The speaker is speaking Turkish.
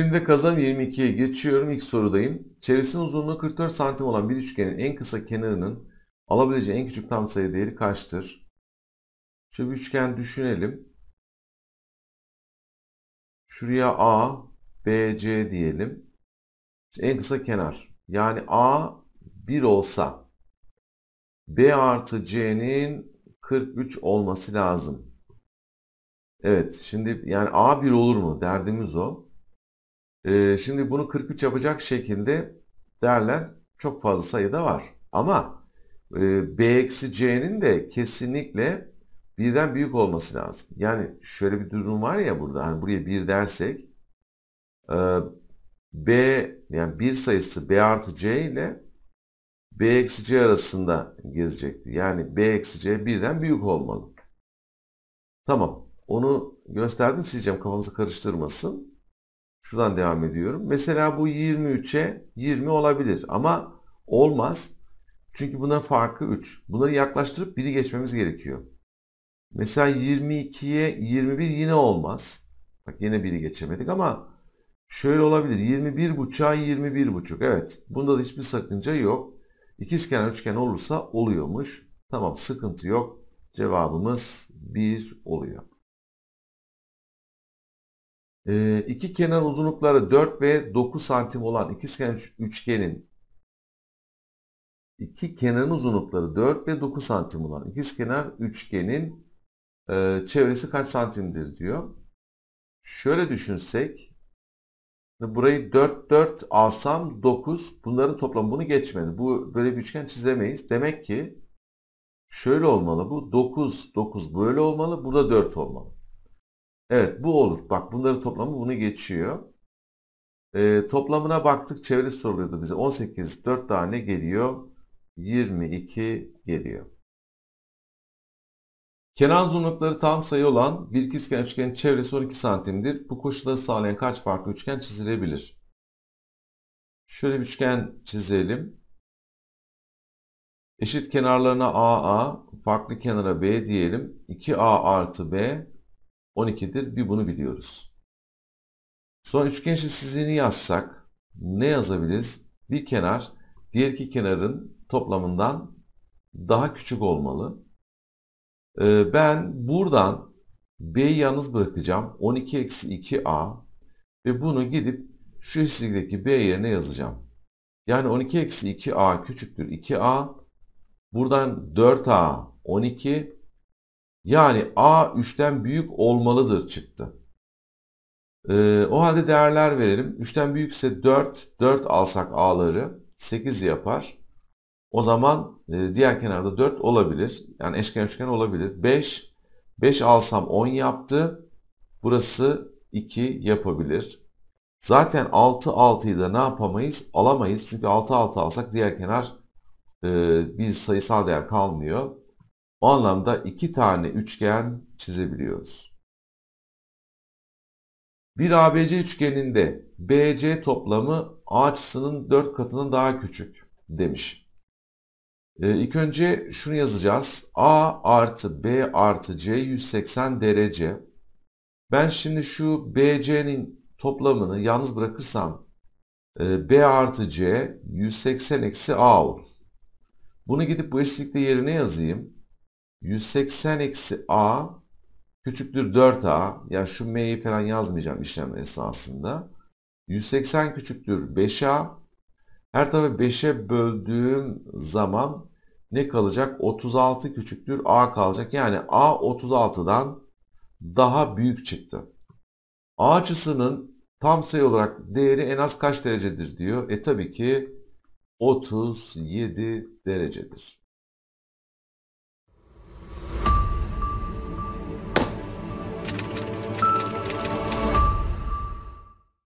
Şimdi kazan 22'ye geçiyorum. İlk sorudayım. Çevresinin uzunluğu 44 santim olan bir üçgenin en kısa kenarının alabileceği en küçük tam sayı değeri kaçtır? Şöyle bir üçgen düşünelim. Şuraya A, B, C diyelim. İşte en kısa kenar. Yani A 1 olsa B artı C'nin 43 olması lazım. Evet şimdi yani A 1 olur mu? Derdimiz o. E, şimdi bunu 43 yapacak şekilde değerler çok fazla sayıda var. Ama e, B eksi C'nin de kesinlikle birden büyük olması lazım. Yani şöyle bir durum var ya burada. Hani buraya bir dersek e, B yani bir sayısı B artı C ile B eksi C arasında gezecekti. Yani B eksi C birden büyük olmalı. Tamam. Onu gösterdim sileceğim kafamızı karıştırmasın. Şuradan devam ediyorum. Mesela bu 23'e 20 olabilir ama olmaz. Çünkü bunların farkı 3. Bunları yaklaştırıp 1'i geçmemiz gerekiyor. Mesela 22'ye 21 yine olmaz. Bak yine 1'i geçemedik ama şöyle olabilir. 21 buçuğa 21 buçuk. Evet. Bunda da hiçbir sakınca yok. İkizkenar üçgen olursa oluyormuş. Tamam sıkıntı yok. Cevabımız 1 oluyor. E, iki kenar uzunlukları 4 ve 9 santim olan ikizkenar üçgenin iki kenarın uzunlukları 4 ve 9 santim olan ikizkenar üçgenin e, çevresi kaç santimdir diyor. Şöyle düşünsek burayı 4 4 alsam 9 bunların toplamı bunu geçmedi. Bu böyle bir üçgen çizemeyiz. Demek ki şöyle olmalı bu 9 9 böyle olmalı burada 4 olmalı. Evet bu olur. Bak bunların toplamı bunu geçiyor. E, toplamına baktık çevre soruluyordu bize. 18 4 tane geliyor. 22 geliyor. Kenar uzunlukları tam sayı olan bir ikizkenar üçgenin çevresi 12 santimdir. Bu koşulları sağlayan kaç farklı üçgen çizilebilir? Şöyle bir üçgen çizelim. Eşit kenarlarına AA, farklı kenara B diyelim. 2A artı B 12'dir. Bir bunu biliyoruz. Son üçgen eşitsizliğini yazsak ne yazabiliriz? Bir kenar diğer iki kenarın toplamından daha küçük olmalı. Ee, ben buradan B'yi yalnız bırakacağım. 12 eksi 2A ve bunu gidip şu eşitlikteki B yerine yazacağım. Yani 12 eksi 2A küçüktür 2A. Buradan 4A 12 yani A 3'ten büyük olmalıdır çıktı. Ee, o halde değerler verelim. 3'ten büyükse 4, 4 alsak A'ları 8 yapar. O zaman e, diğer kenarda 4 olabilir. Yani eşkenar üçgen olabilir. 5, 5 alsam 10 yaptı. Burası 2 yapabilir. Zaten 6, 6'yı da ne yapamayız? Alamayız. Çünkü 6, 6 alsak diğer kenar e, bir sayısal değer kalmıyor. O anlamda iki tane üçgen çizebiliyoruz. Bir ABC üçgeninde BC toplamı A açısının 4 katının daha küçük demiş. Ee, ilk önce şunu yazacağız. A artı B artı C 180 derece. Ben şimdi şu BC'nin toplamını yalnız bırakırsam e, B artı C 180 eksi A olur. Bunu gidip bu eşitlikte yerine yazayım. 180 eksi a küçüktür 4a. ya şu m'yi falan yazmayacağım işlem esasında. 180 küçüktür 5a. Her tabi 5'e böldüğüm zaman ne kalacak? 36 küçüktür a kalacak. Yani a 36'dan daha büyük çıktı. A açısının tam sayı olarak değeri en az kaç derecedir diyor. E tabii ki 37 derecedir.